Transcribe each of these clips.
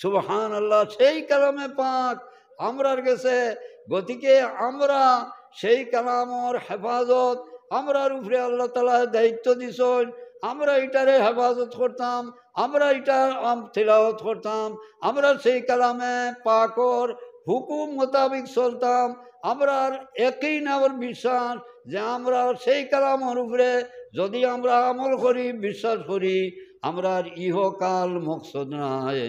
সুবহান আল্লাহ সেই কালামে পাক আমরার গেছে গতিকে আমরা সেই কালামর হেফাজত আমরার উপরে আল্লাহ তালা দায়িত্ব দিছন আমরা এটারে হেফাজত করতাম আমরা এটা তিলাওত করতাম আমরা সেই কালামে পাকর হুকুম মোতাবিক চলতাম আমরার একই নামের বিশ্বাস যে আমরা সেই কালামর উপরে যদি আমরা আমল করি বিশ্বাস করি আমরার ইহকাল মকসদ নাই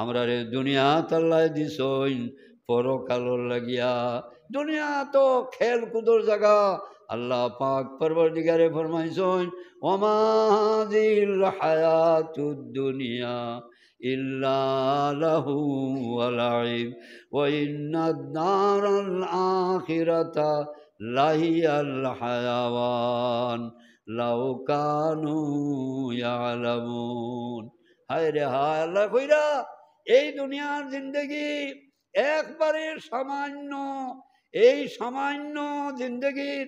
আমরা রে দুনিয়া তাল্লায় দিছইন পরকালর লাগিয়া দুনিয়া তো খেল কুদর জাগা আল্লাহ পাক পরবর দিগারে ফরমাইছইন ওমাজিল হায়াতুদ দুনিয়া হায় রে হায় আল্লাহ কইরা এই দুনিয়ার জিন্দগি একবারে সামান্য এই সামান্য জিন্দগির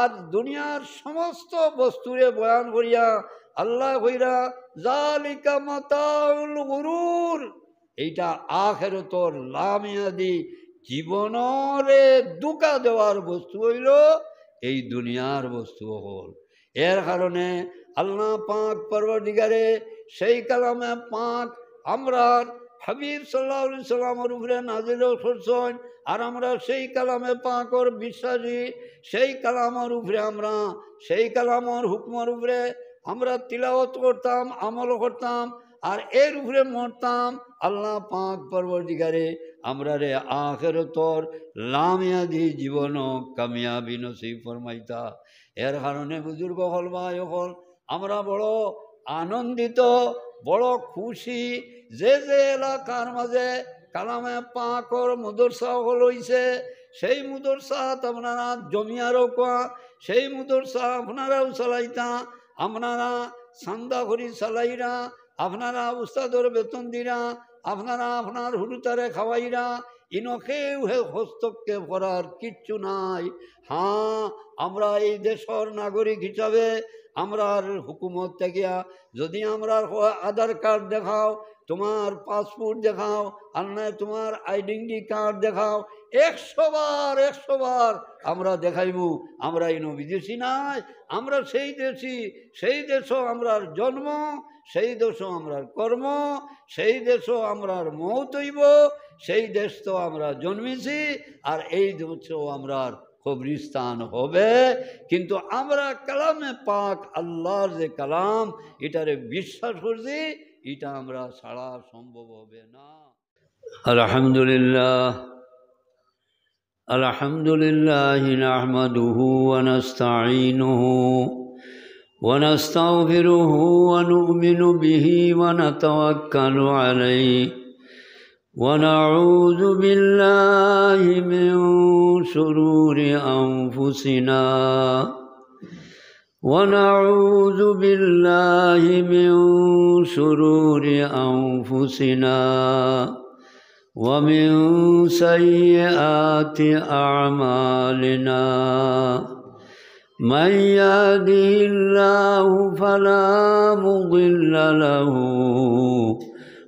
আর দুনিয়ার সমস্ত বস্তুরে বয়ান করিয়া আল্লাহ হইরা জালিকা মাতাউল গুরুর এইটা আখের তোর লামিয়াদি জীবনরে দুকা দেওয়ার বস্তু হইল এই দুনিয়ার বস্তু হল এর কারণে আল্লাহ পাক পর্বদিগারে সেই কালামে পাক আমরার হাবিব সাল্লাহ সাল্লামের উপরে নাজিল হোসেন আর আমরা সেই কালামে পাঁকর বিশ্বাসী সেই কালামর উপরে আমরা সেই কালামর হুকমর উপরে আমরা তিলাওত করতাম আমল করতাম আর এর উপরে মরতাম আল্লাহ পাঁক পরবর্তীকারে আমরা রে আখের তোর লামিয়াদি জীবন কামিয়াবি নসিব ফরমাইতা এর কারণে বুজুর্গ হল ভাই হল আমরা বড় আনন্দিত বড় খুশি যে যে এলাকার মাঝে কালামে পাঁকর মুদরসা হলইছে সেই মুদরসা আপনারা জমিয়ারও কোয়া সেই মুদরসা আপনারাও চালাইতা আপনারা সান্দা করি চালাইরা আপনারা উস্তাদর বেতন দিরা আপনারা আপনার হুরুতারে খাওয়াইরা ইনকেও হে হস্তক্ষেপ করার কিচ্ছু নাই হ্যাঁ আমরা এই দেশর নাগরিক হিসাবে আমরার হুকুমত থেকিয়া যদি আমরার আধার কার্ড দেখাও তোমার পাসপোর্ট দেখাও আর নয় তোমার আইডেন্টি কার্ড দেখাও একশো বার একশো বার আমরা দেখাইব আমরা এনো বিদেশি নাই আমরা সেই দেশি সেই দেশও আমরার জন্ম সেই দেশও আমরার কর্ম সেই দেশও আমরার মৌতইব সেই দেশ তো আমরা জন্মেছি আর এই দেশও আমরার কবরিস্তান হবে কিন্তু আমরা কালামে পাক আল্লাহর যে কালাম এটারে বিশ্বাস করছি এটা আমরা ছাড়া সম্ভব হবে না আলহামদুলিল্লাহ الحمد لله نحمده ونستعينه ونستغفره ونؤمن به ونعوذ بالله من شرور أنفسنا ونعوذ بالله من شرور أنفسنا ومن سيئات أعمالنا من يهده الله فلا مضل له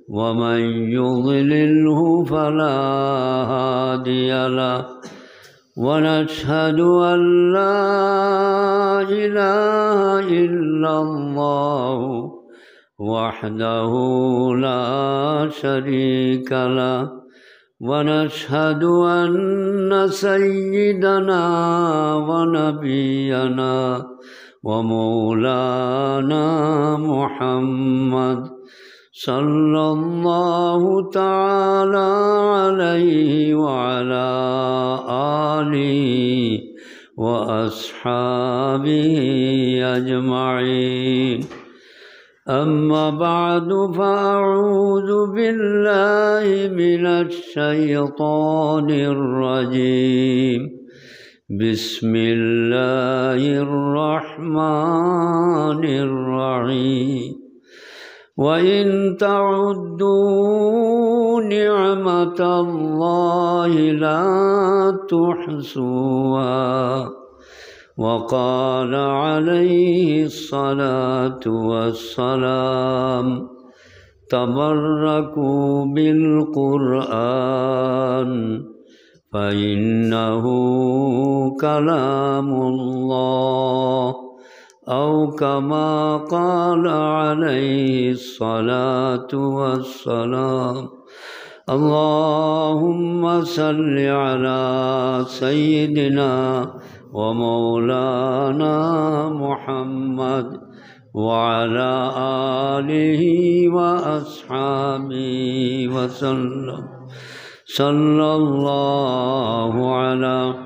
ومن يضلله فلا هادي له ونشهد أن لا إله إلا الله وحده لا شريك له ونشهد أن سيدنا ونبينا ومولانا محمد صلى الله تعالى عليه وعلى آله وأصحابه أجمعين أما بعد فأعوذ بالله من الشيطان الرجيم بسم الله الرحمن الرحيم وإن تعدوا نعمة الله لا تحصوها وقال عليه الصلاة والسلام تبركوا بالقرآن فإنه كلام الله أو كما قال عليه الصلاة والسلام اللهم صل على سيدنا ومولانا محمد وعلى آله وأصحابه وسلم صلى الله على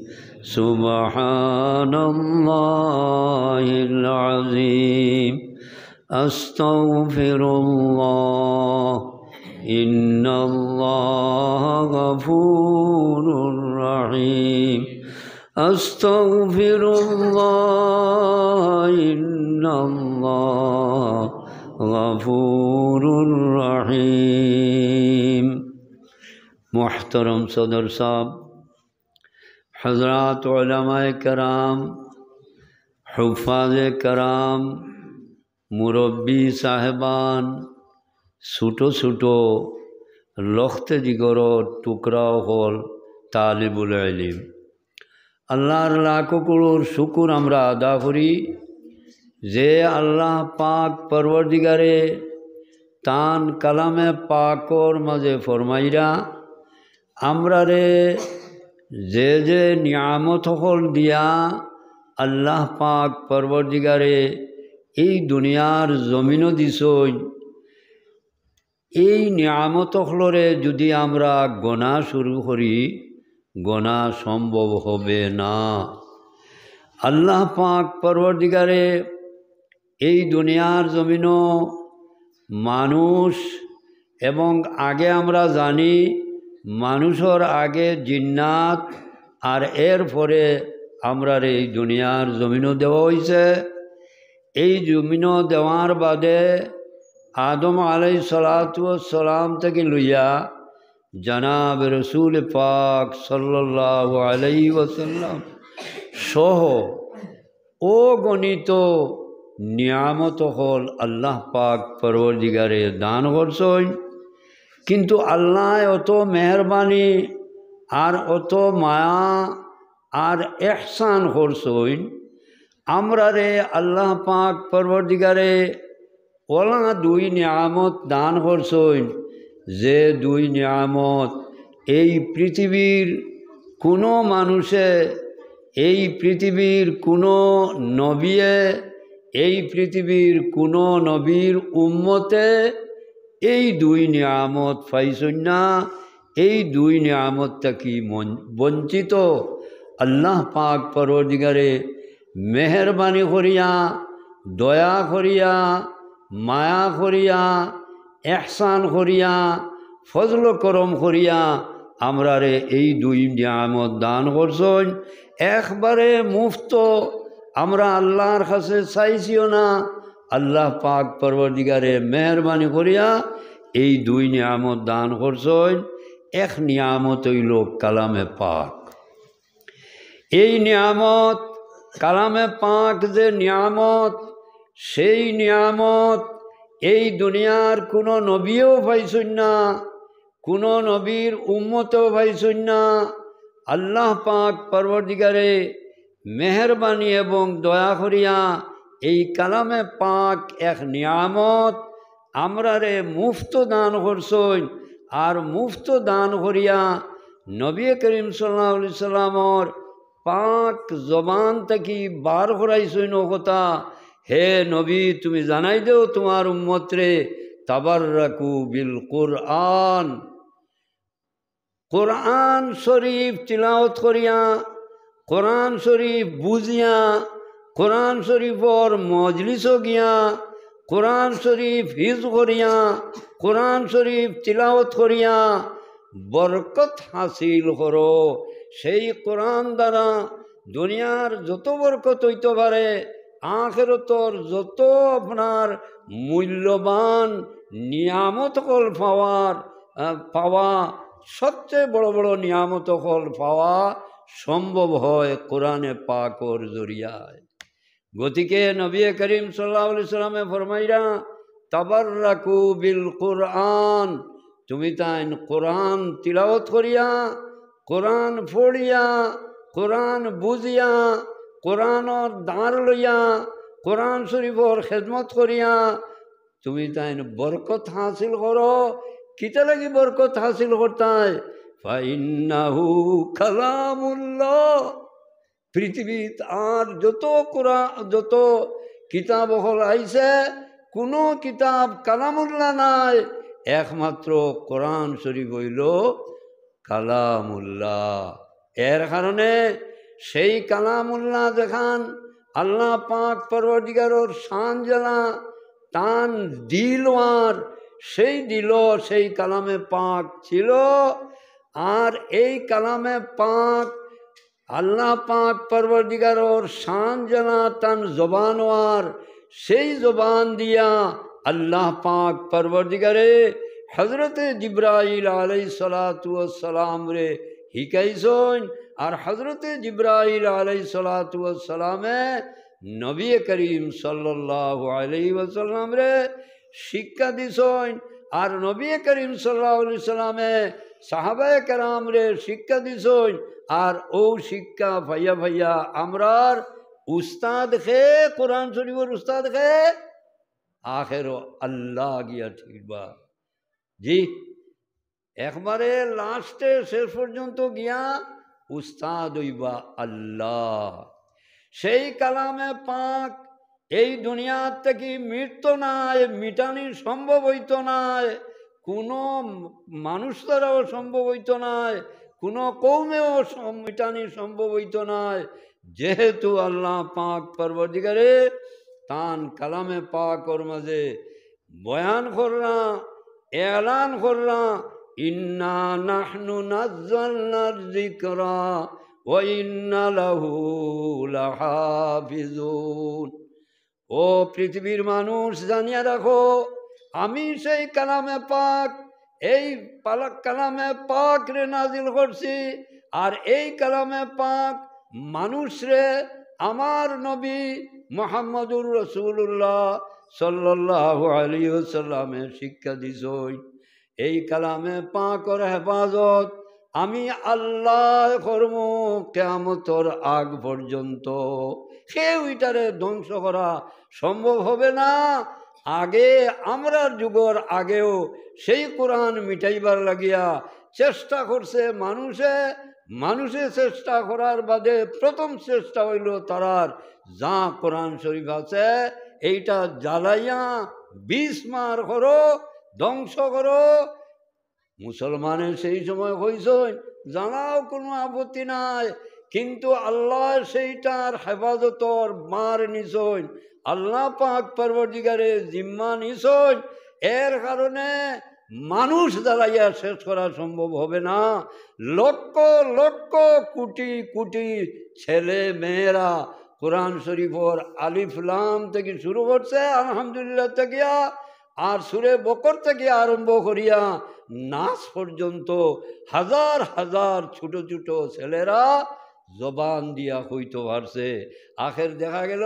سبحان الله العظيم أستغفر الله إن الله غفور رحيم أستغفر الله إن الله غفور رحيم محترم صدر صاحب حضرات علماء کرام حفاظ کرام মুরব্বী সাহেবান ছোটো ছোটো লখত দিগৰৰ টুকৰাও হ'ল তালিবুল ইলিম আল্লাহর লাখো করোর শুকুর আমরা আদা করি যে আল্লাহ পাক পরবর্দিগারে তান কালামে পাকর মাঝে ফরমাইরা আমরা রে যে যে নিয়ামত হল দিয়া আল্লাহ পাক পর্বদিগারে এই দুনিয়ার জমিনও দিছই এই নিয়ামত হলরে যদি আমরা গণা শুরু করি গণা সম্ভব হবে না আল্লাহ পাক পর্বদিগারে এই দুনিয়ার জমিনও মানুষ এবং আগে আমরা জানি মানুষের আগে জিন্নাত আর এর পরে আমরা এই দুনিয়ার জমিনও দেওয়া হয়েছে এই জমিনও দেওয়ার বাদে আদম আলাই সালাতাম থেকে লইয়া জানাব রসুল পাক সাল্লাহ আলাই ওসাল্লাম সহ ও গণিত নিয়ামত হল আল্লাহ পাক পরবর্তীকারে দান করছ কিন্তু আল্লাহ অত মেহরবানি আর অত মায়া আর এহসান হরসইন আমরা রে আল্লাহ পাক পরবর্তীকারে ওলা দুই নিয়ামত দান হরসইন যে দুই নিয়ামত এই পৃথিবীর কোনো মানুষে এই পৃথিবীর কোনো নবীয়ে এই পৃথিবীর কোনো নবীর উম্মতে এই দুই নিয়ামত পাইছুন না এই দুই নিয়ামত থাকি বঞ্চিত আল্লাহ পাক পরদিগারে মেহরবানি করিয়া দয়া করিয়া মায়া করিয়া এহসান করিয়া ফজল করম করিয়া রে এই দুই নিয়ামত দান করছন একবারে মুফত আমরা আল্লাহর কাছে চাইছিও না আল্লাহ পাক পরবর্তীকারে মেহরবানি করিয়া এই দুই নিয়ামত দান করছেন এক নিয়ামত হইল কালামে পাক এই নিয়ামত কালামে পাক যে নিয়ামত সেই নিয়ামত এই দুনিয়ার কোনো নবীও পাইছই না কোনো নবীর উম্মতেও পাইছই না আল্লাহ পাক পরবর্তীকারে মেহরবানি এবং দয়া করিয়া এই কালামে পাক এক নিয়ামত আমরা রে মুফত দান করছই আর মুফত দান করিয়া নবী করিম সাল্লাহ সাল্লামর পাক জবান থাকি বার করাইছই নকতা হে নবী তুমি জানাই দেও তোমার উম্মত্রে তাবার রাখু বিল কোরআন কোরআন শরীফ তিলাওত করিয়া কোরআন শরীফ বুঝিয়া কোরআন শরীফর মজলিসও গিয়া কোরআন শরীফ হিজ করিয়া কোরআন শরীফ তিলাওত করিয়া বরকত হাসিল করো সেই কোরআন দ্বারা দুনিয়ার যত বরকত হইতে পারে আখেরতর যত আপনার মূল্যবান নিয়ামত কল পাওয়ার পাওয়া সবচেয়ে বড় বড় নিয়ামত কল পাওয়া সম্ভব হয় কোরআনে পাকর জড়িয়ায় গতিকে নবী কৰিম চল্লামে ফৰমাইৰা তবৰকু বিল কোৰআন তুমি তাই কোৰআন তিলাৱত কৰিয়া কোৰআন ফৰিয়া কোৰআন বুজিয়া কোৰআনৰ দাঁৰ লৈয়া কোৰআন শ্বৰীফৰ খেদমত কৰিয়া তুমি তাই বৰকত হাচিল কৰ কেতিয়া লাগি বৰকত হাচিল কৰ তাই ফাইনাহু খালামুল্ল পৃথিবীত আর যত কোরা যত কিতাব হল আইসে কোনো কিতাব কালামুল্লা নাই একমাত্র কোরআন শরীফ হইল কালামুল্লা এর কারণে সেই কালামুল্লা দেখান আল্লাহ পাক পর্বদিগার শান জেলা টান আর সেই দিল সেই কালামে পাক ছিল আর এই কালামে পাক আল্লাহ পাক পরবরদিগার ওর শান জানা তন জবানওয়ার সেই জবান দিয়া আল্লাহ পাক পরবরদিগারে হজরত জিব্রাইল আলাই সালাতাম রে হিকাই সোন আর হজরত জিব্রাইল আলাই সালাতামে নবী করিম সাল্লাহ আলাই ওসালাম রে শিক্ষা দিস আর নবী করিম সাল্লাহ আলি সাল্লামে সাহাবায় কেরামরে শিক্ষা দিস আর ও শিক্ষা ভাইয়া ভাইয়া আমরার উস্তাদ খে কোরআন শরীফর উস্তাদ খে আখের আল্লাহ গিয়া ঠিকবা জি একবারে লাস্টে শেষ পর্যন্ত গিয়া উস্তাদ হইবা আল্লাহ সেই কালামে পাক এই দুনিয়ার থেকে মৃত্যু নাই মিটানি সম্ভব হইত নাই কোনো মানুষ দ্বারাও সম্ভব হইত নয় কোনো কৌমেও মিটানি সম্ভব হইত নয় যেহেতু আল্লাহ পাক পর্বদিগারে তান কালামে পাক ওর মাঝে বয়ান করলাম এলান করলাম ইন্না নাহনু নাজ্জালনার যিকরা ওয়া ইন্না লাহু লাহাফিজুন ও পৃথিবীর মানুষ জানিয়া রাখো আমি সেই কালামে পাক এই কালামে পাক রে নাজিল করছি আর এই কালামে পাক মানুষ রে আমার নবী মোহাম্মদুর রসুল্লাহ সাল্লাহ আলী সাল্লামে শিক্ষা দিস এই কালামে ওর হেফাজত আমি আল্লাহ কর্ম কেমতর আগ পর্যন্ত সে উইটারে ধ্বংস করা সম্ভব হবে না আগে আমরা যুগর আগেও সেই কোরআন মিটাইবার লাগিয়া চেষ্টা করছে মানুষে মানুষে চেষ্টা করার বাদে প্রথম চেষ্টা হইল তারার যা কোরআন শরীফ আছে এইটা জ্বালাইয়া বিষ মার করো ধ্বংস করো মুসলমানে সেই সময় হইসই জানাও কোনো আপত্তি নাই কিন্তু আল্লাহ সেইটার হেফাজতর মার নিছইন আল্লাহ পাক পরবর্তীকারের জিম্মা নিশোষ এর কারণে মানুষ দাঁড়াইয়া শেষ করা সম্ভব হবে না লক্ষ লক্ষ কোটি কোটি ছেলে মেয়েরা কোরআন শরীফর আলিফলাম থেকে শুরু করছে আলহামদুলিল্লাহ থেকে আর সুরে বকর থেকে আরম্ভ করিয়া নাচ পর্যন্ত হাজার হাজার ছোট ছোট ছেলেরা জবান দিয়া হইতে পারছে আখের দেখা গেল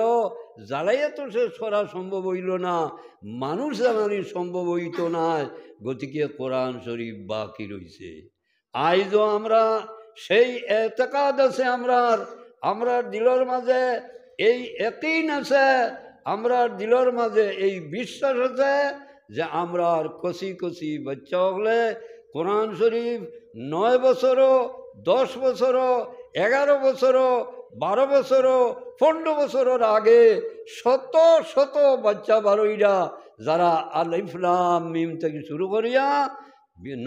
জ্বালাইয়া তো সে সরা সম্ভব হইল না মানুষ জ্বালানি সম্ভব হইত না গতিকে কোরআন শরীফ বাকি রইছে আইজও আমরা সেই এতেকাদ আছে আমরার আমরা দিলর মাঝে এই একইন আছে আমরা দিলর মাঝে এই বিশ্বাস আছে যে আমরার কচি কষি কষি বাচ্চা হলে কোরআন শরীফ নয় বছরও দশ বছরও এগারো বছরও বারো বছরও পনেরো বছরের আগে শত শত বাচ্চা বারোইরা যারা আলিফলাম মিম থেকে শুরু করিয়া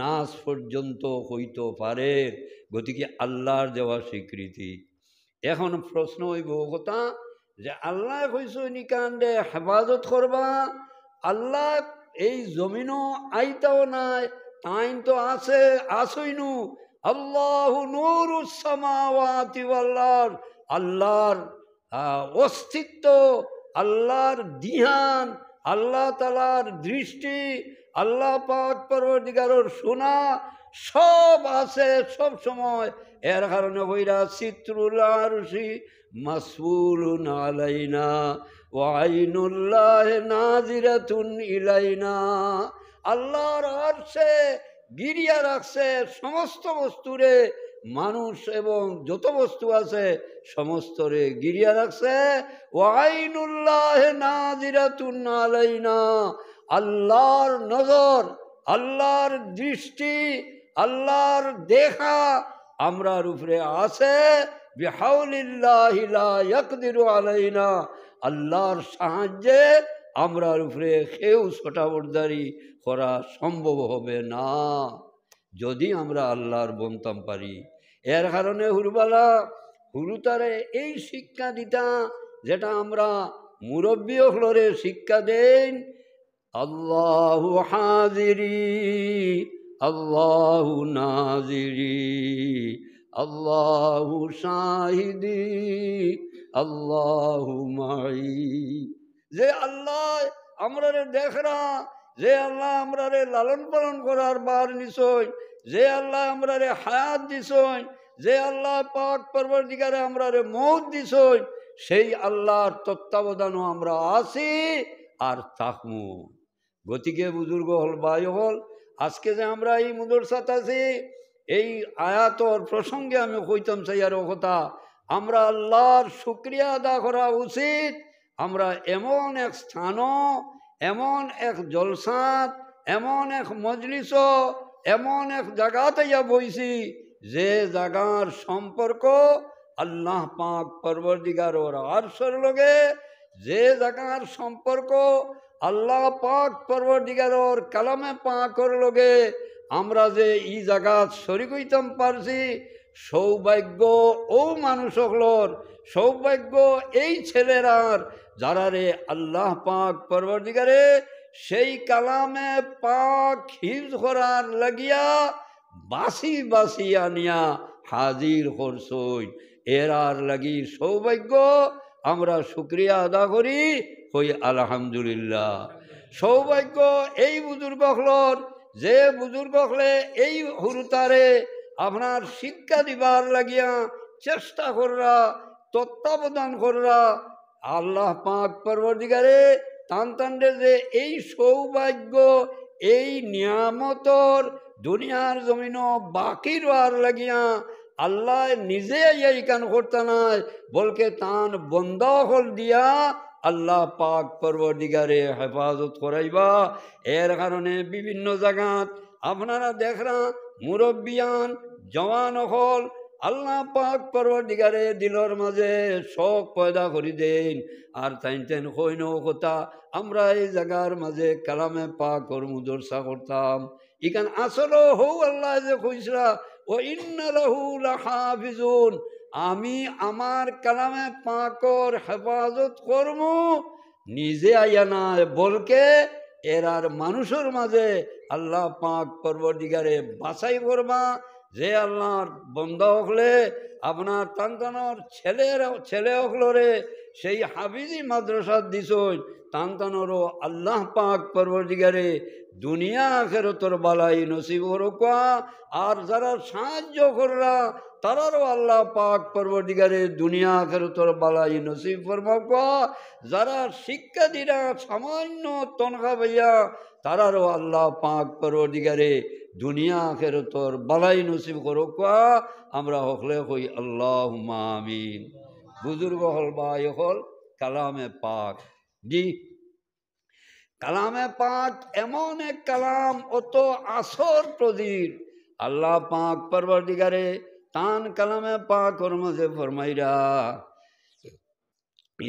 নাচ পর্যন্ত হইতে পারে গতিকে আল্লাহর দেওয়া স্বীকৃতি এখন প্রশ্ন হইব কথা যে আল্লাহ কইসো নিকান্দে হেফাজত করবা আল্লাহ এই জমিনও আইতাও নাই তাইন তো আছে আসই নু আল্লাহ নুর উসামাওয়াতি আল্লাহর আল্লাহর অস্তিত্ব আল্লাহর দিহান আল্লাহ তালার দৃষ্টি আল্লাহ পাক পরবর্তীকারর শোনা সব আছে সব সময় এর কারণে হইরা চিত্রুলারসি মাসুল আলাইনা ও আইনুল্লাহ নাজিরাতুন ইলাইনা আল্লাহর আর্শে গিরিয়া রাখছে সমস্ত বস্তুরে মানুষ এবং যত বস্তু আছে সমস্ত রে গিরিয়া রাখছে আলাইনা আল্লাহর নজর আল্লাহর দৃষ্টি আল্লাহর দেখা আমরার উপরে আছে আলাইনা আল্লাহর সাহায্যে আমরার উপরে কেউ ছোটাবরদারি করা সম্ভব হবে না যদি আমরা আল্লাহর বনতাম পারি এর কারণে হুরবালা হুরুতারে এই শিক্ষা দিতা যেটা আমরা মুরব্বী হলরে শিক্ষা দেন আল্লাহ হাজিরি আল্লাহ নাজিরি আল্লাহ শাহিদি আল্লাহ মাই যে আল্লাহ আমরা দেখরা যে আল্লাহ আমরা রে লালন পালন করার বার নিছই যে আল্লাহ আমরা রে হায়াত দিছই যে আল্লাহ পাক পর্বর দিকারে আমরা রে মৌত দিছই সেই আল্লাহর তত্ত্বাবধানও আমরা আছি আর থাকমু গতিকে বুজুর্গ হল বাই হল আজকে যে আমরা এই মুদরসাত আছি এই আয়াতর প্রসঙ্গে আমি কইতাম সেই আর কথা আমরা আল্লাহর শুক্রিয়া আদা করা উচিত আমরা এমন এক স্থানও এমন এক জলসাঁত এমন এক মজলিস এমন এক জায়গাতে যা বইছি যে জাগার সম্পর্ক আল্লাহ পাক পর্বদিগার ওর আরশর লগে যে জাগার সম্পর্ক আল্লাহ পাক পর্বদিগার ওর কালামে পাকর লগে আমরা যে ই জাগাত শরিক হইতাম পারছি সৌভাগ্য ও মানুষ হলর সৌভাগ্য এই ছেলেরার যারা রে আল্লাহ পাক পরবর্তীকারে সেই কালামে পাক হিজ করার লাগিয়া বাসি বাসি আনিয়া হাজির হরসই এরার লাগি সৌভাগ্য আমরা শুক্রিয়া আদা করি হই আলহামদুলিল্লাহ সৌভাগ্য এই বুজুর্গ হলোর যে বুজুর্গ হলে এই হুরুতারে আপনার শিক্ষা দিবার লাগিয়া চেষ্টা করা তত্ত্বাবধান করা আল্লাহ পাক পরবর্তীকারে তান যে এই সৌভাগ্য এই নিয়ামতর দুনিয়ার জমিন বাকি রার লাগিয়া আল্লাহ নিজে এইখান করতে নাই বলকে তান বন্ধ হল দিয়া আল্লাহ পাক পরবর্তীকারে হেফাজত করাইবা এর কারণে বিভিন্ন জায়গা আপনারা দেখরা মুরব্বিয়ান জওয়ান হল আল্লাহ পাক পরবর্তীকারে দিলর মাঝে শখ পয়দা করি দেন আর তাইন তাইন হইন কথা আমরা এই জায়গার মাঝে কালামে পাক ওর মুদরসা করতাম ইখান আসল হৌ আল্লাহ যে খুঁজরা ও ইন্নালাহু আমি আমার কালামে পাকর হেফাজত কর্ম নিজে আইয়া না বলকে এরার মানুষের মাঝে আল্লাহ পাক পর্বদিগারে বাছাই করবা যে আল্লাহর বন্ধ হকলে আপনার তান্তনর ছেলের ছেলে হকলরে সেই হাফিজি মাদ্রাসার দিছই তান্তানোরও আল্লাহ পাক পরবর্তীকারে দুনিয়া ফেরতর বালাই নসিব রোকা আর যারা সাহায্য করলা তারারও আল্লাহ পাক পরবর্তীকারে দুনিয়া ফেরতর বালাই নসিব ফরমাকা যারা শিক্ষা দিরা সামান্য তনখা ভাইয়া তারারও আল্লাহ পাক পরবর্তীকারে দুনিয়া ফেরতর বালাই নসিব করোকা আমরা হকলে হই আল্লাহ মামিন বুজুর্গ হল বা হল কালামে পাক জি কালামে পাক এমন এক কালাম অত আসর প্রদীর আল্লাহ পাক পরবর্তীকারে তান কালামে পাক ওর মধ্যে ফরমাইরা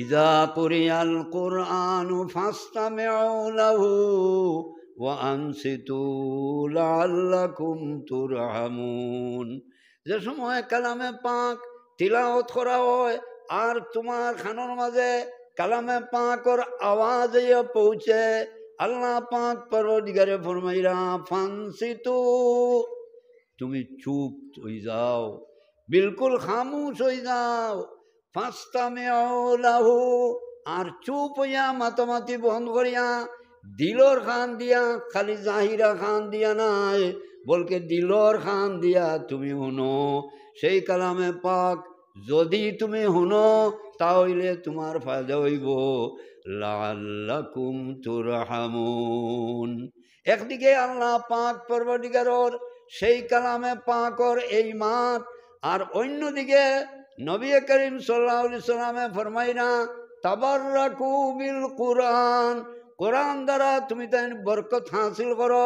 ইজা পুরিয়াল কোরআন ফাস্তামেউলাহু ওয়া আনসিতু লাআল্লাকুম তুরহামুন যে সময় কালামে পাক তিলাওয়াত করা হয় আর তোমার খানোর মাঝে কালামে পাকর আওয়াজ পৌঁছে আল্লাহ পাক পরোজগারে ফরমাইরা ফানসি তু তুমি চুপ হয়ে যাও বিলকুল খামুশ হয়ে যাও ফাঁসতামে লাহু আর চুপ হইয়া মাতামাতি বন্ধ করিয়া দিলর খান দিয়া খালি জাহিরা খান দিয়া নাই বলকে দিলর খান দিয়া তুমি হুনো সেই কালামে পাক যদি তুমি শুনো তাহলে তোমার ফায়দা হইব লাল্লাকুম তুরহামুন একদিকে আল্লাহ পাক পর্বদিগারর সেই কালামে পাকর এই মাত আর অন্যদিকে নবী করিম সাল্লাহ সাল্লামে না তাবার রাখু বিল কোরআন কোরআন দ্বারা তুমি তাই বরকত হাসিল করো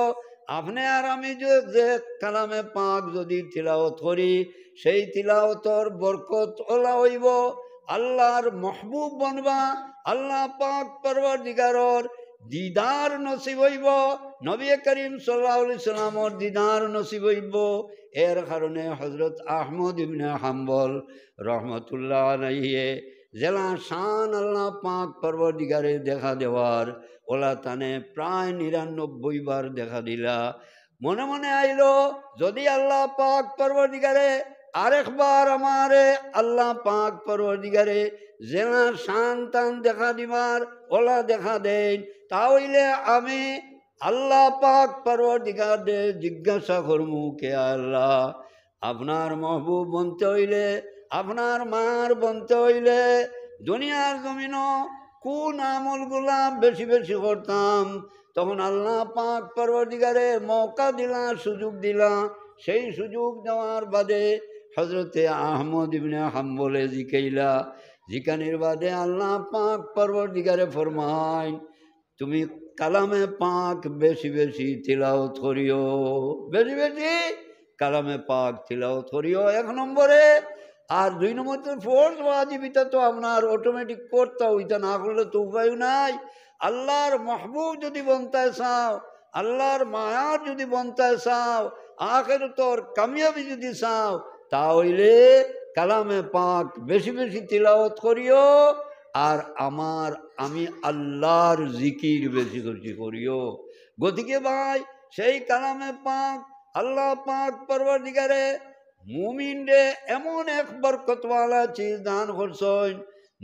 আপনি আর আমি যে কালামে পাক যদি তিলাওত করি সেই তিলাওতর বরকত ওলা হইব আল্লাহর মহবুব বনবা আল্লাহ পাক পর্বর দিগারর দিদার নসিব হইব নবী করিম সাল্লাহ সাল্লামর দিদার নসিব হইব এর কারণে হজরত আহমদ ইবনে হাম্বল রহমতুল্লাহ আলাইহে জেলা শান আল্লাহ পাক পর্বর দিগারে দেখা দেওয়ার ওলা তানে প্রায় নিরানব্বই বার দেখা দিলা মনে মনে আইলো যদি আল্লাহ পাক পরবর্তীকারে আরেকবার আমারে আল্লাহ পাক পরবর্তীকারে জেনা সান্তান দেখা দিবার ওলা দেখা দেন তাহলে আমি আল্লাহ পাক দে জিজ্ঞাসা করমু কে আল্লাহ আপনার মহবুব বনতে হইলে আপনার মার বনতে হইলে দুনিয়ার জমিনও কোন আমল আমলগুলা বেশি বেশি করতাম তখন আল্লাহ পাক পরবর্তীকারে মৌকা দিলা সুযোগ দিলা সেই সুযোগ দেওয়ার বাদে হজরতে আহমদ ইবনে হাম্বলে জিকাইলা জিকানির বাদে আল্লাহ পাক পরবর্তীকারে ফরমাই তুমি কালামে পাক বেশি বেশি তিলাও থরিও বেশি বেশি কালামে পাক তিলাও থরিও এক নম্বরে আর দুই নম্বর ফোর্স ওয়াজিবিটা তো আপনার অটোমেটিক করতে ওইটা না করলে তো উপায় নাই আল্লাহর মাহবুব যদি বনতে চাও আল্লাহর মায়ার যদি বনতে চাও আখের তোর কামিয়াবি যদি চাও তাহলে কালামে পাক বেশি বেশি তিলাওত করিও আর আমার আমি আল্লাহর জিকির বেশি বেশি করিও গতিকে ভাই সেই কালামে পাক আল্লাহ পাক পরবর্তীকারে মুমিনে এমন এক বরকতওয়ালা চিজ দান করছেন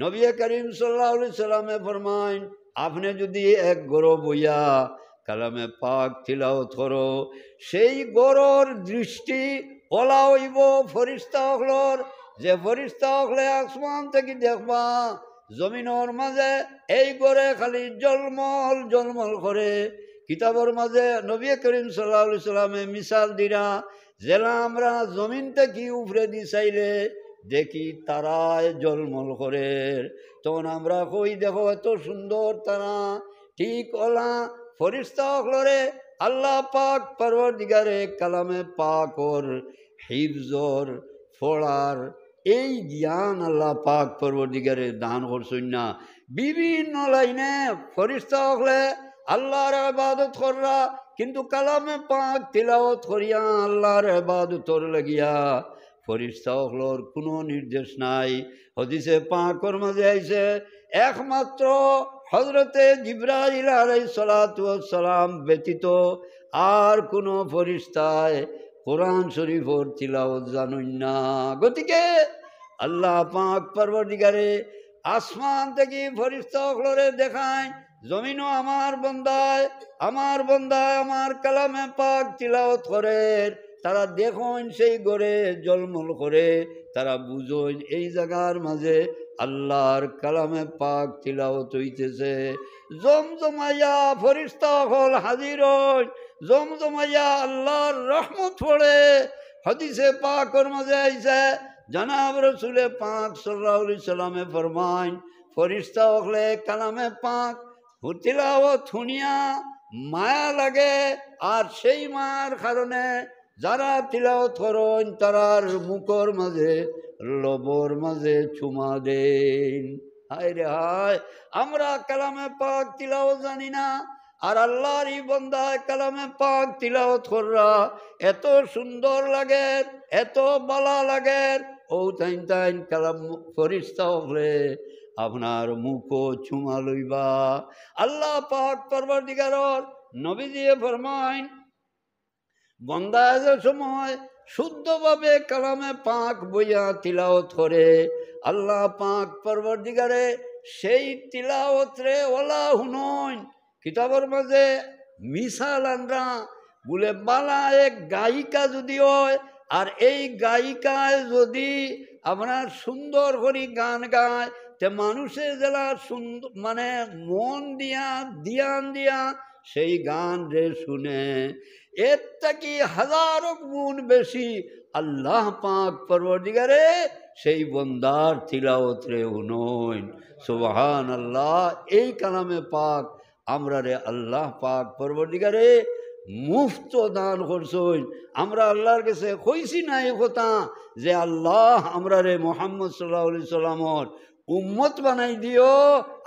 নবী করিম সাল্লাহ সাল্লামে ফরমাইন আপনি যদি এক গরো বইয়া কালামে পাক থিলাও থর সেই গরোর দৃষ্টি ওলা হইব ফরিস্তা হলর যে ফরিস্তা হলে আসমান থেকে দেখবা জমিনর মাঝে এই গরে খালি জলমল জলমল করে কিতাবর মাঝে নবী করিম সাল্লাহ সাল্লামে মিশাল দিরা যারা আমরা জমিনটা কি উফরে দিছাইলে দেখি তারায় জলমল করে তখন আমরা কই দেখো এত সুন্দর তারা ঠিক ওলা ফরিস্তা আল্লাহ পাক পরবর দিগারে কালামে পাকর হিফজর ফোড়ার এই জ্ঞান আল্লাহ পাক পরবর দিগারে দান করছুন না বিভিন্ন লাইনে ফরিস্তা হলে আল্লাহর আবাদত কররা কিন্তু কালামে পাক তিলাওত করিয়া আল্লাহর তোর লাগিয়া ফরিস্তা হলর কোনো নির্দেশ নাই হদিসে পাঁকর মাঝে আইসে একমাত্র হজরতে জিব্রাহিল আলাই সালাতাম ব্যতীত আর কোনো ফরিস্তায় কোরআন শরীফর তিলাওত জানুন না গতিকে আল্লাহ পাক পর্বদিগারে আসমান থেকে ফরিস্তা হলরে দেখায় জমিনও আমার বন্দায় আমার বন্দায় আমার কালামে পাক চিলাওত করে তারা দেখুন সেই গড়ে জলমল করে তারা বুঝোন এই জায়গার মাঝে আল্লাহর কালামে পাক তিলাওত হইতেছে জমজমাইয়া ফরিস্তা হল হাজির জমজমাইয়া আল্লাহর রহমত ফড়ে হদিসে পাকর মাঝে আইসে জানাব রসুলে পাক সাল্লা সাল্লামে ফরমাইন ফরিস্তা হলে কালামে পাক হুতিলাওত থুনিয়া মায়া লাগে আর সেই মার কারণে যারা তিলাও থরন তারার মুখর মাঝে লবর মাঝে চুমা দেন হায় রে হায় আমরা কালামে পাক তিলাও জানি না আর আল্লাহর বন্দা কালামে পাক তিলাও থররা এত সুন্দর লাগে এত বালা লাগে ও তাইন তাইন কালাম ফরিস্তা হলে আপনার মুখ চুমা লইবা আল্লাহ পাক দিগার নবী দিয়ে ফরমাইন বন্দায়ের সময় শুদ্ধভাবে কালামে পাক বইয়া তিলাওত করে আল্লাহ পাক দিগারে সেই তিলাওতরে ওলা হুনইন কিতাবর মাঝে মিশাল আনরা বলে বালা এক গায়িকা যদি হয় আর এই গায়িকায় যদি আপনার সুন্দর করে গান গায় তে মানুষের যারা সুন্দর মানে মন দিয়া দিয়ান দিয়া সেই গান রে শুনে এর থেকে হাজারো গুণ বেশি আল্লাহ পাক পরবর্তীকারে সেই বন্দার তিলাওতরে উনৈন সুবাহান আল্লাহ এই কালামে পাক আমরা রে আল্লাহ পাক পরবর্তীকারে মুফত দান করছই আমরা আল্লাহর কাছে কইছি না এ কথা যে আল্লাহ আমরা রে মোহাম্মদ সাল্লাহ সাল্লামর উম্মত বানাই দিও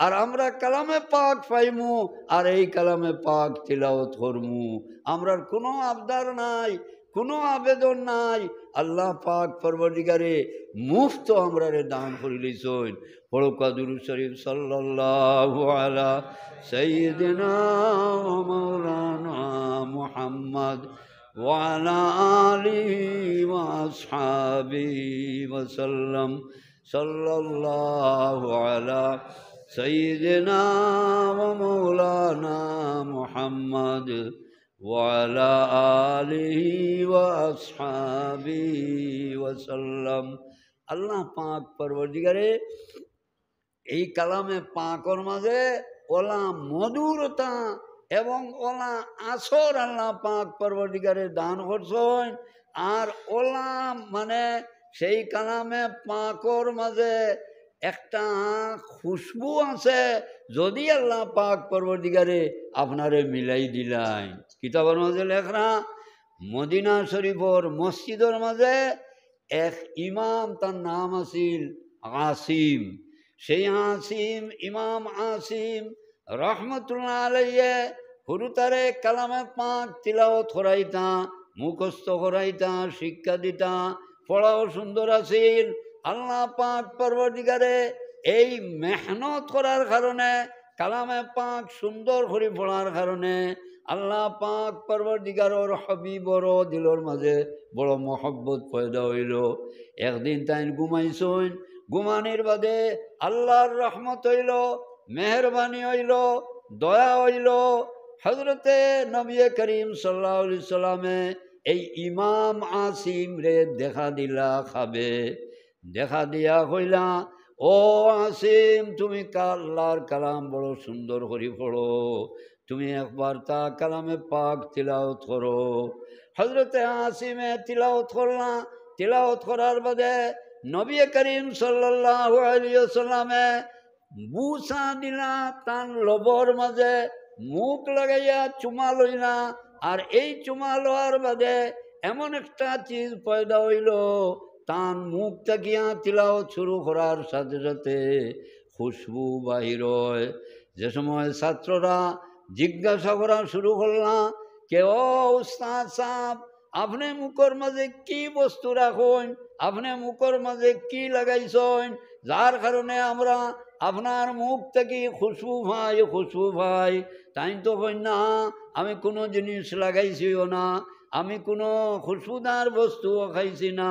আর আমরা কালামে পাক পাইমু আর এই কালামে পাক তিলাওত করমু আমরার কোনো আবদার নাই কোনো আবেদন নাই আল্লাহ পাক পর্বদিগারে মুফত আমরা রে দান করিলি চইন হরকা দুরু শরীফ সাল্লাহ আলা সঈদিনা মৌলানা মোহাম্মদ وعلى آله وأصحابه وسلم صلى الله على سيدنا ومولانا محمد وعلى آله وأصحابه وسلم আল্লাহ পাক পরবর্তীকারে এই কালামে পাকর মাঝে ওলা মধুরতা এবং ওলা আসর আল্লাহ পাক পরবর্তীকারে দান করছেন আর ওলা মানে সেই কালামে পাকর মাঝে একটা খুশবু আছে যদি আল্লাহ পাক পরবর্তীকারে আপনারে মিলাই দিলাই কিতাবের মাঝে লেখরা মদিনা শরীফর মসজিদের মাঝে এক ইমাম তার নাম আছিল আসিম সেই আসিম ইমাম আসিম রহমতুল্লাহ আলাইয়ে হুরুতারে কালামে পাক তিলাও থরাইতা মুখস্থ হরাইতা শিক্ষা দিতা পড়াও সুন্দর আছিল আল্লাহ পাক পর্বদিগারে এই মেহনত করার কারণে কালামে পাক সুন্দর করে পড়ার কারণে আল্লাহ পাক পর্বদিগারর বড় দিলর মাঝে বড় মহব্বত পয়দা হইল একদিন তাই ঘুমাইছইন ঘুমানির বাদে আল্লাহর রহমত হইল মেহরবানি হইল দয়া হইল হজরতে নবী করিম সাল্লা সাল্লামে এই ইমাম আসিম রে দেখা দিলা খাবে দেখা দিয়া কইলা ও আসিম তুমি কাল্লার কালাম বড় সুন্দর করি পড়ো তুমি একবার তা কালামে পাক তিলাওত করো হজরতে আসিমে তিলাওত করলা তিলাওত করার বাদে নবী করিম সাল্লামে বুসা দিলা তান লবর মাঝে মুখ লাগাইয়া চুমা লইলা আর এই চুমা লোহার বাদে এমন একটা চিজ পয়দা হইল তান মুখ তাকিয়া তিলাও শুরু করার সাথে সাথে খুশবু বাহির হয় যে সময় ছাত্ররা জিজ্ঞাসা করা শুরু করলাম কে ও উস্তাদ সাহ আপনি মুখর মাঝে কি বস্তু রাখুন আপনি মুখর মাঝে কি লাগাইছেন যার কারণে আমরা আপনার মুখ থেকে খুশবু ভাই খুশবু ভাই তাই তো হই না আমি কোনো জিনিস লাগাইছিও না আমি কোনো খুশবুদার বস্তুও খাইছি না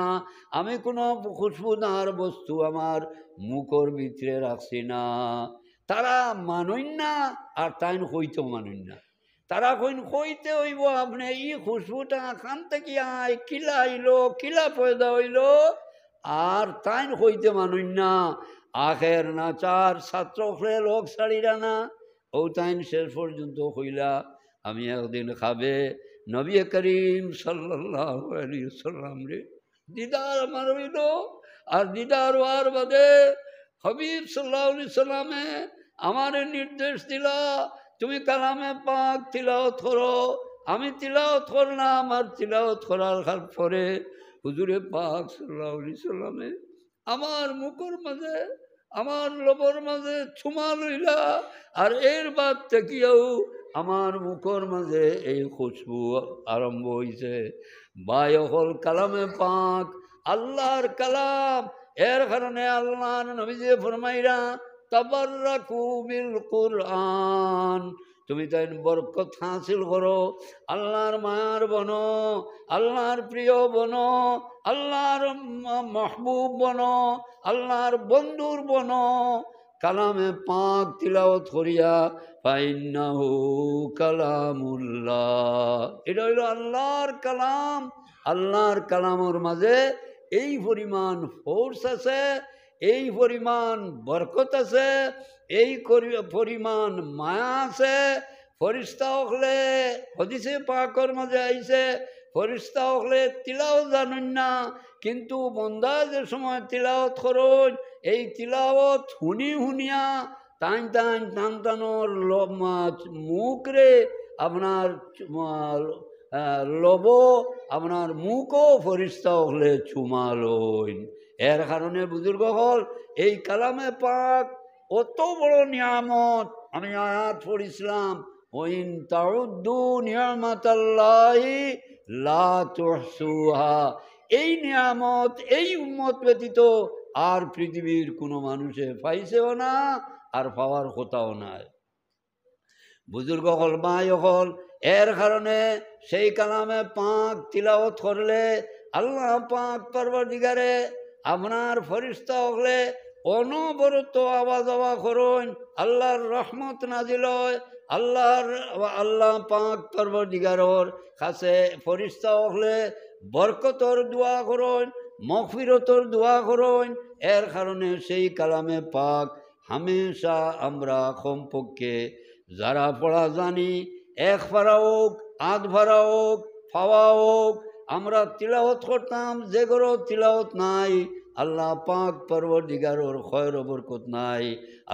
আমি কোনো খুশবুদার বস্তু আমার মুখর ভিতরে রাখছি না তারা মানই না আর তাইন হইতেও মানই না তারা কইন কইতে হইব আপনি ই খুশবুটা খান থেকে আয় কিলা আইলো কিলা পয়দা হইলো আর তাইন হইতে মানুন না আখের নাচার ছাত্র লোক হোক না ও টাইম শেষ পর্যন্ত হইলা আমি একদিন খাবে নবী করিম সাল্লাহ সাল্লাম রে দিদার আমার হইল আর দিদার ওয়ার বাদে হবিব সাল্লাহামে আমার নির্দেশ দিলা তুমি কালামে পাক তিলাও থর আমি তিলাও থর করলাম আর তিলাওত করার পরে হুজুরে পাক সাল্লাহ সাল্লামে আমার মুখর মাঝে আমার লোবর মাঝে ছুমা লইলা আর এর বাদ থেকেও আমার মুখর মাঝে এই খুশবু আরম্ভ হয়েছে বাই হল কালামে পাক আল্লাহর কালাম এর কারণে আল্লাহর নবীজে ফরমাইরা তাবার রাখু বিল তুমি তাই বরকত হাসিল করো আল্লাহর মায়ার বন আল্লাহর প্রিয় বন আল্লাহর মাহবুব বন আল্লাহর বন্ধুর বন কালামে পাক তিলাওত করিয়া পাইন্নাহু কালামুল্লাহ এটা হইল আল্লাহর কালাম আল্লাহর কালামর মাঝে এই পরিমাণ ফোর্স আছে এই পরিমাণ বরকত আছে এই পরিমাণ মায়া আছে ফরিস্তা হকলে হদিছে পাকর মাঝে আইছে ফরিস্তা হকলে তিলাও জানুন না কিন্তু বন্দা যে সময় তিলাওত খরচ এই তিলাওত শুনি শুনিয়া টান টান টান টানোর রে আপনার লব আপনার মুখও ফরিস্তা হকলে চুমালইন এর কারণে বুজুর্গ হল এই কালামে পাক অত বড় নিয়ামত আমি আয়াত পড়িছিলাম ওইন তাউদ্দু নিয়ামত লা তুহসুহা এই নিয়ামত এই উম্মত ব্যতীত আর পৃথিবীর কোনো মানুষে পাইছেও না আর পাওয়ার কোথাও নাই বুজুর্গ হল মাই হল এর কারণে সেই কালামে পাক তিলাওত করলে আল্লাহ পাঁক পর্বদিগারে আপনার ফরিস্তা হলে অনবরত আওয়া দাওয়া করুন আল্লাহর রহমত নাজিল আল্লাহর আল্লাহ পাক পর্বদিগারর কাছে ফরিস্তা হলে বরকতর দোয়া করুন মফিরতর দোয়া করুন এর কারণে সেই কালামে পাক হামেশা আমরা কমপক্ষে যারা পড়া জানি এক ভাড়া হোক আধ ভাড়া হোক ফাওয়া হোক আমরা তিলাওত করতাম যে গর তিলাওত নাই আল্লাহ পাক পর্বদিগারর ক্ষয়ের বরকত নাই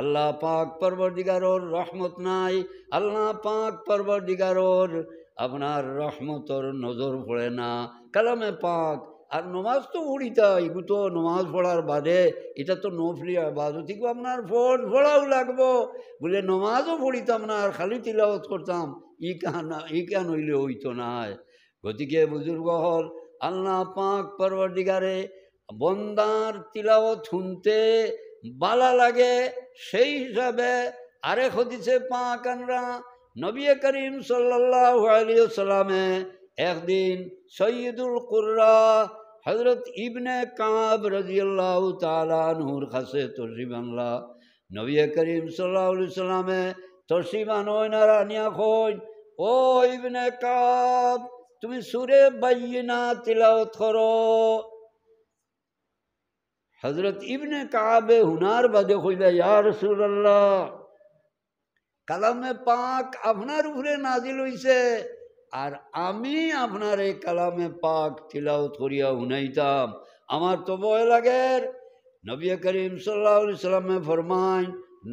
আল্লাহ পাক পর্বদিগারর রহমত নাই আল্লাহ পাক পর্বদিগারর আপনার রহমতর নজর পড়ে না কালামে পাক আর নমাজ তো উড়িতা এগু তো নমাজ পড়ার বাদে এটা তো নফলি বাদ থেকে আপনার ফোন ফোড়াও লাগবো বলে নমাজও পড়িতাম না আর খালি তিলাওত করতাম ই কেন ই কেন হইলে হইতো নয় গতিকে বুজুর্গহল আল্লাহ পাক পরবর্তীকারে বন্দার তিলাওত শুনতে বালা লাগে সেই হিসাবে আরে হদিছে পা কানরা নবী করিম সাল্লাহ একদিন সৈয়দুল কুর্রা হজরত ইবনে কাব রাজিয়াল্লাহ তালানহুর খাসে তসিব আনলা নবী করিম সাল্লাহ সাল্লামে তসিব আনোয় না রানিয়া খোঁজ ও ইবনে কাব তুমি সুরে বাইনা তিলাওত করো হজরত ইবনে কাবে হুনার বাদে কইলা ইয়া রসুল্লাহ কালামে পাক আপনার উপরে নাজিল হইছে আর আমি আপনার এই কালামে পাক তিলাওত করিয়া হুনাইতাম আমার তো ভয় লাগে নবী করিম সাল্লা সাল্লামে ফরমাইন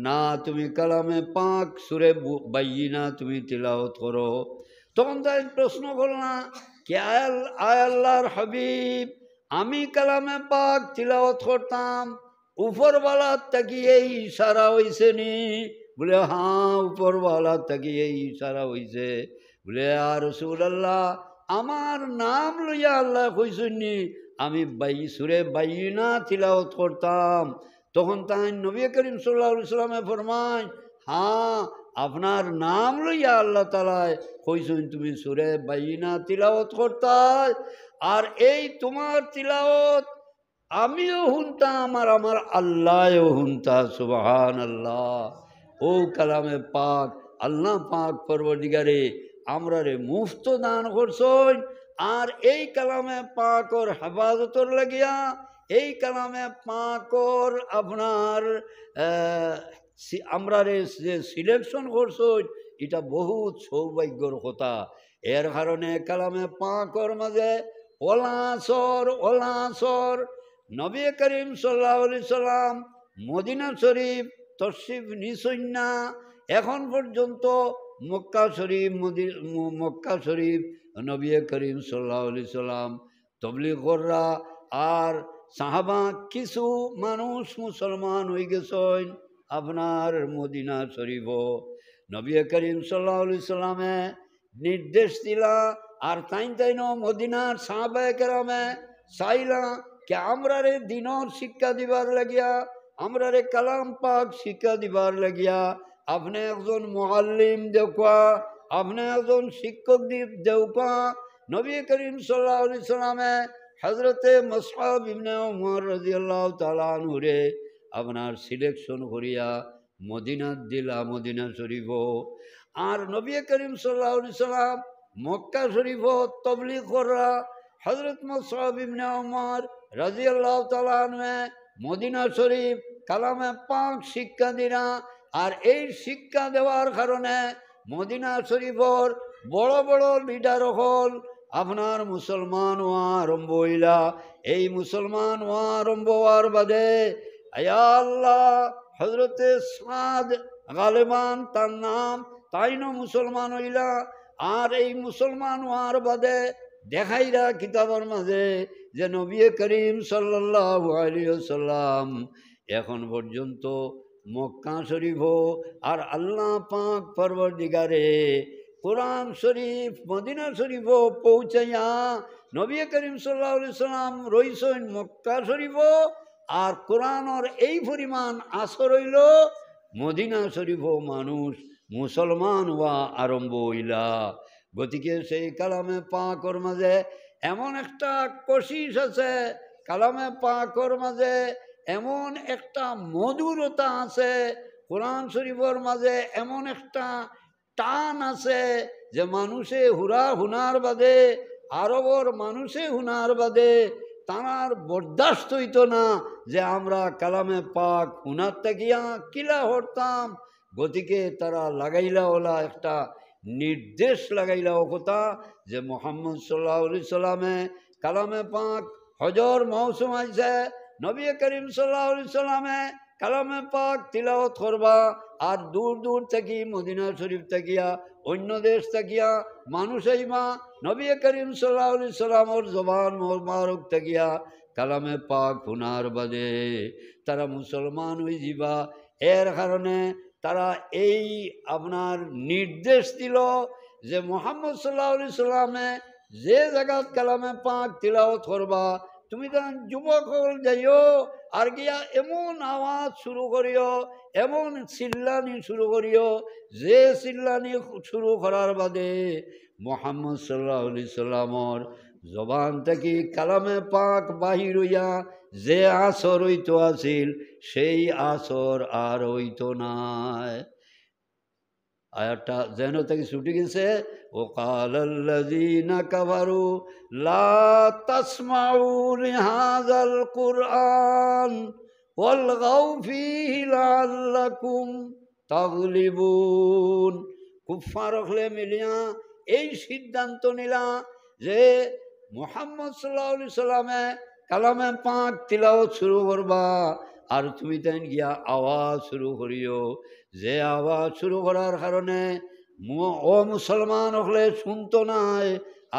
না তুমি কালামে পাক সুরে বাইনা তুমি তিলাওত করো তখন তাই প্রশ্ন করল না কে আয়াল আয়াল্লাহর হাবিব আমি কালামে পাক তিলাওয়াত করতাম উপরওয়ালার এই ইশারা হয়েছে নি বলে হ্যাঁ উপরওয়ালার এই ইশারা হয়েছে বলে আর রসুল্লাহ আমার নাম লইয়া আল্লাহ কইসুননি আমি বাই সুরে বাইনা তিলাওয়াত করতাম তখন তাই নবী করিম সাল্লাহ সাল্লামে ফরমায় হ্যাঁ আপনার নাম লইয়া আল্লাহ তালায় কইসুন তুমি সুরে বাইনা তিলাওত করতাই আর এই তোমার তিলাওত আমিও শুনতাম আর আমার আল্লাহও শুনতা সুবাহান আল্লাহ ও কালামে পাক আল্লাহ পাক পর্বদিগারে আমরা রে মুফত দান করছই আর এই কালামে পাকর হেফাজতর লাগিয়া এই কালামে পাকর আপনার আমরা যে সিলেকশন করছো এটা বহুত সৌভাগ্যর কথা এর কারণে কালামে পাঁকর মাঝে ওলাসর ওলাসর নবী করিম সাল্লাহ সাল্লাম মদিনা শরীফ তসিফ নিসন্যা এখন পর্যন্ত মক্কা শরীফ মদি মক্কা শরীফ নবী করিম সাল্লাহ সাল্লাম তবলিগররা আর সাহাবা কিছু মানুষ মুসলমান হয়ে গেছেন আপনার মদিনা শরীফ নবী করিম সাল্লা সাল্লামে নির্দেশ দিলা আর তাই তাই মদিনার সাহাবায় কেরামে চাইলা কে আমরা রে দিনর শিক্ষা দিবার লাগিয়া আমরা রে কালাম পাক শিক্ষা দিবার লাগিয়া আপনি একজন মোয়াল্লিম দেখুয়া আপনি একজন শিক্ষক দেখুয়া নবী করিম সাল্লা সাল্লামে হজরতে মসহাব ইবনে উমর রাজিয়াল্লাহ তালানুরে আপনার সিলেকশন করিয়া মদিনাত দিলা মদিনা শরীফ আর নবী করিম সাল্লাহাম মক্কা শরীফ তবলি করা হজরত মসবিমনে রাজি আল্লাহ তালানমে মদিনা শরীফ কালামে পাক শিক্ষা দিনা আর এই শিক্ষা দেওয়ার কারণে মদিনা শরীফর বড় বড় লিডার হল আপনার মুসলমান হওয়া আরম্ভ হইলা এই মুসলমান হওয়া আরম্ভ হওয়ার বাদে আয়া আল্লাহ হজরতে সাদ গালেবান তার নাম তাই ন মুসলমান হইলা আর এই মুসলমান হওয়ার বাদে দেখাইরা কিতাবের মাঝে যে নবী করিম সাল্লাহ আলিয়াল্লাম এখন পর্যন্ত মক্কা শরীফ আর আল্লাহ পাক পর্বর দিগারে কোরআন শরীফ মদিনা শরীফ পৌঁছাইয়া নবী করিম সাল্লাহ সাল্লাম রইসইন মক্কা শরীফ আর কোরআনর এই পরিমাণ আসর রইল মদিনা শরীফ মানুষ মুসলমান বা আরম্ভ হইলা গতিকে সেই কালামে কর মাঝে এমন একটা কোশিস আছে কালামে কর মাঝে এমন একটা মধুরতা আছে কোরআন শরীফর মাঝে এমন একটা টান আছে যে মানুষে হুরা হুনার বাদে আরবর মানুষে হুনার বাদে তাঁর বরদাস্ত হইত না যে আমরা কালামে পাক উনার তাকিয়া কিলা হরতাম গতিকে তারা লাগাইলা ওলা একটা নির্দেশ লাগাইলা ও কথা যে মোহাম্মদ সাল্লাহ সাল্লামে কালামে পাক হজর মৌসুম আইসে নবী করিম সাল্লাহ সাল্লামে কালামে পাক তিলাওত করবা আর দূর দূর থাকি মদিনা শরীফ থাকিয়া অন্য দেশ থাকিয়া মানুষ আইমা নবী করিম সাল্লাহ সাল্লামর জবান মোর মারক থাকিয়া কালামে পাক হুনার বাদে তারা মুসলমান হয়ে যাবা এর কারণে তারা এই আপনার নির্দেশ দিল যে মোহাম্মদ সাল্লা সাল্লামে যে জায়গাত কালামে পাক তিলাওত করবা তুমি তো যুবক হল যাইও আর গিয়া এমন আওয়াজ শুরু করিও এমন চিল্লানি শুরু করিও যে সিল্লানি শুরু করার বাদে মোহাম্মদ সাল্লাহ সাল্লামর জবান থেকে কালামে পাক বাহির হইয়া যে আসর হইতো আসিল সেই আসর আর হইতো নাই আয়াতটা যেন থেকে ছুটে গেছে ও কালারু লাজল কুরআন তাগলিবুন কুফার হলে মিলিয়া এই সিদ্ধান্ত নিলা যে মোহাম্মদ সাল্লাহ সাল্লামে কালামে পাঁক তিলাও শুরু করবা আর তুমি তাই গিয়া আওয়াজ শুরু করিও যে আওয়াজ শুরু করার কারণে ও মুসলমান হলে শুনতো নাই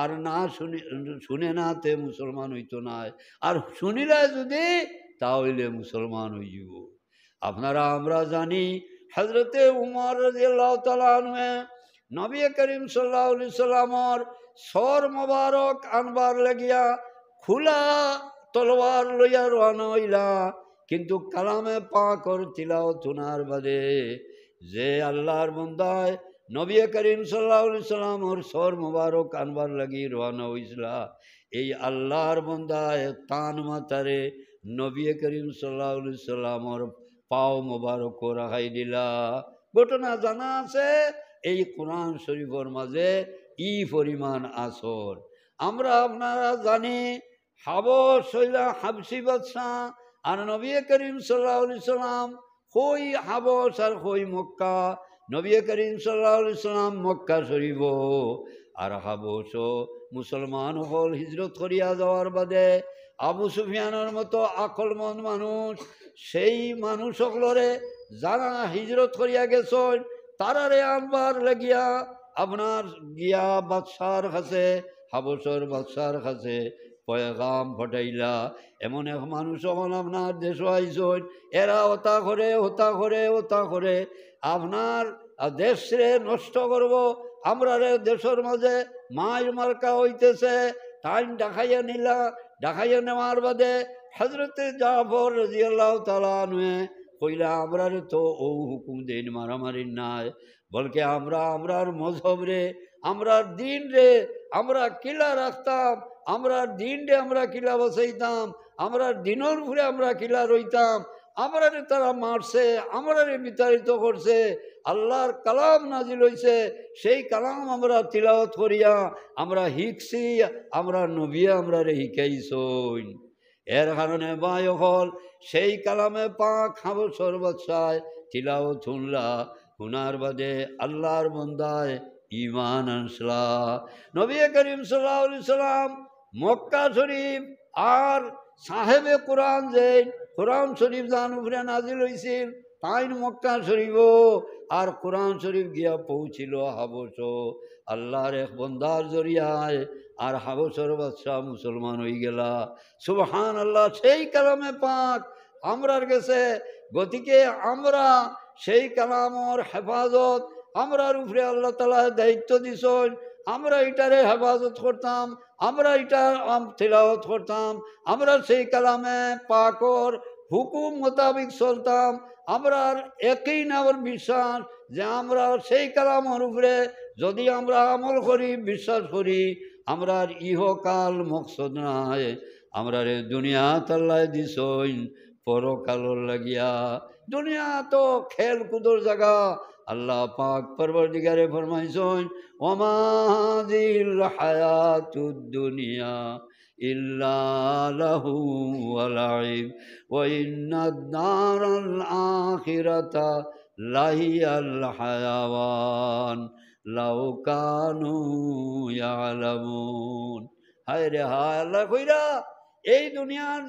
আর না শুনি শুনে না তে মুসলমান হইতো নাই আর শুনিলে যদি তাহলে মুসলমান হইব আপনারা আমরা জানি হজরতে উমর রাজিয়ালে নবী করিম সাল্লাহ সাল্লামর সর মোবারক আনবার লাগিয়া খোলা তলোয়ার লইয়া রওনা হইলা কিন্তু কালামে পাকর তিলাও তুনার বাদে যে আল্লাহর বন্দায় নবী করিম সাল্লাহাম ওর সর মুবারক আনবার লাগি রোহানা হইসলা এই আল্লাহর বন্দায় তান মাতারে নবী করিম সাল্লাহ সাল্লামর পাও মুবারক রাহাই দিলা ঘটনা জানা আছে এই কোরআন শরীফর মাঝে ই পরিমাণ আসর আমরা আপনারা জানি হাবস হইলা হাবসি বাদশাহ আর নবী করিম সাল্লাহ সাল্লাম হই হাবস আর হই মক্কা নবী করিম সাল্লাহ সাল্লাম মক্কা শরীব আর হাবস মুসলমান হল হিজরত করিয়া যাওয়ার বাদে আবু সুফিয়ানের মতো আকলমন মানুষ সেই মানুষ সকলরে যারা হিজরত করিয়া গেছেন তারারে আনবার লাগিয়া আপনার গিয়া বাদশার কাছে হাবসর বাদশার কাছে পয়গাম ফটাইলা এমন এক মানুষ এখন আপনার দেশ আইসন এরা ওতা করে ওতা করে ওতা করে আপনার দেশরে নষ্ট করব আমরা দেশের মাঝে মায়ের মার্কা হইতেছে টাইম ডাকাইয়া নিলা ডাকাইয়া নেওয়ার বাদে হজরতে জাফর রাজিয়াল্লাহ তালা নুয়ে কইলা আমরা রে তো ও হুকুম দিন মারামারির নাই বলকে আমরা আমরার মজহব রে আমরার দিন রে আমরা কিলা রাখতাম আমরা দিনডে আমরা কিলা বসাইতাম আমরা দিনর ঘুরে আমরা কিলা রইতাম আমরা তারা মারছে আমরা বিতাড়িত করছে আল্লাহর কালাম নাজিল হয়েছে সেই কালাম আমরা তিলাওত করিয়া আমরা হিকসি আমরা নবিয়া আমরা রে হিকাইছই এর কারণে বাই হল সেই কালামে পা খাব সর্বচ্ছায় তিলাও শুনলা শুনার বাদে আল্লাহর বন্দায় ইমান আনসলা নবী করিম সাল্লা সাল্লাম মক্কা শরীফ আর সাহেবে কোরআন যে কোরআন শরীফ যান উপরে নাজিল হয়েছিল তাইন মক্কা শরীফ আর কোরআন শরীফ গিয়া পৌঁছিল হাবস আল্লাহর এক বন্দার জরিয়ায় আর হাবসর বাচ্চা মুসলমান হয়ে গেলা সুবহান আল্লাহ সেই কালামে পাক আমরার গেছে গতিকে আমরা সেই কালামর হেফাজত আমরার উপরে আল্লাহ তালা দায়িত্ব দিছ আমরা এটারে হেফাজত করতাম আমরা এটা তিলাওত করতাম আমরা সেই কালামে পাকর হুকুম মোতাবিক চলতাম আমরা একই নামের বিশ্বাস যে আমরা সেই কালামের উপরে যদি আমরা আমল করি বিশ্বাস করি আমরা ইহকাল মকসদ হয় আমরা রে দুনিয়া তাল্লায় দিস পরকালর লাগিয়া দুনিয়া তো খেল কুদর জায়গা আল্লাহ পাক পরবর্তীকারে ফরমাইছেন ওমাদিল হায়াতুদ দুনিয়া রে এই দুনিয়ার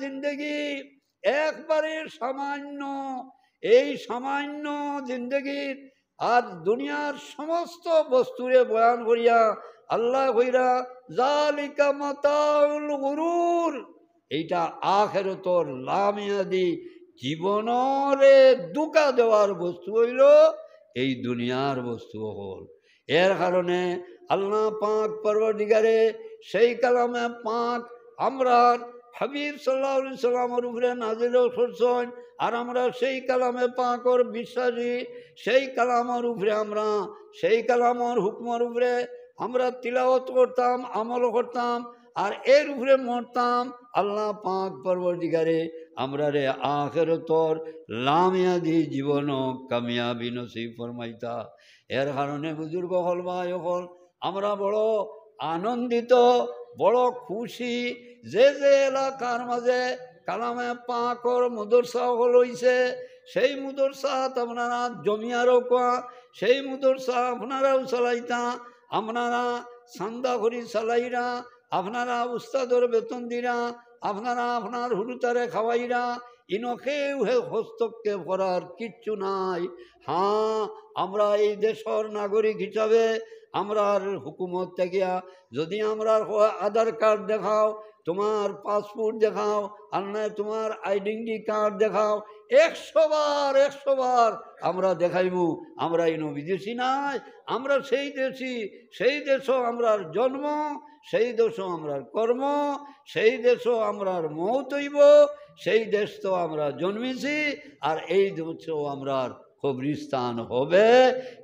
জিন্দগি একবারে সামান্য এই সামান্য জিন্দগির আর দুনিয়ার সমস্ত বস্তুরে বয়ান করিয়া আল্লাহ হইরা জালিকা মাতাউল গুরুর এইটা আখের তোর লামিয়াদি জীবনরে দুকা দেওয়ার বস্তু হইল এই দুনিয়ার বস্তু হল এর কারণে আল্লাহ পাক পর্বদিগারে সেই কালামে পাক আমরা হাবিব সাল্লা সাল্লামের উপরে নাজিল করছেন আর আমরা সেই কালামে পাঁকর বিশ্বাসী সেই কালামর উপরে আমরা সেই কালামর হুকমর উপরে আমরা তিলাওত করতাম আমল করতাম আর এর উপরে মরতাম আল্লাহ পাক পরবর্তীকারে আমরা রে আখের তোর লামিয়াদি জীবন কামিয়াবি নসিব ফরমাইতা এর কারণে বুজুর্গ হল ভাই হল আমরা বড় আনন্দিত বড় খুশি যে যে এলাকার মাঝে কালামে পাকর মুদরসা হলইছে সেই মুদরসা আপনারা জমিয়ারও কোয়া সেই মুদরসা আপনারাও চালাইতা আপনারা সান্দা করি চালাইরা আপনারা উস্তাদর বেতন দিরা আপনারা আপনার হুরুতারে খাওয়াইরা ইনকেও হে হস্তক্ষেপ ভরার কিচ্ছু নাই হ্যাঁ আমরা এই দেশর নাগরিক হিসাবে আমরার হুকুমত থাকিয়া যদি আমরার আধার কার্ড দেখাও তোমার পাসপোর্ট দেখাও আর নয় তোমার আইডেন্টি কার্ড দেখাও একশো বার একশো বার আমরা দেখাইব আমরা ইনো বিদেশি নাই আমরা সেই দেশি সেই দেশও আমরার জন্ম সেই দেশও আমরার কর্ম সেই দেশও আমরার হইব সেই দেশ তো আমরা জন্মেছি আর এই দেশও আমরার কবরিস্তান হবে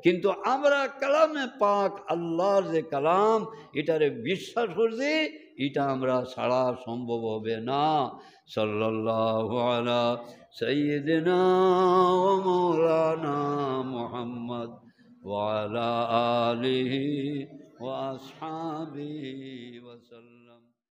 কিন্তু আমরা কালামে পাক আল্লাহর যে কালাম এটারে বিশ্বাস করছি এটা আমরা ছাড়া সম্ভব হবে না সাল্লাহ সৈদিনা মৌলানা মোহাম্মদ ওয়ালা আলি ওয়াসাবি ওসল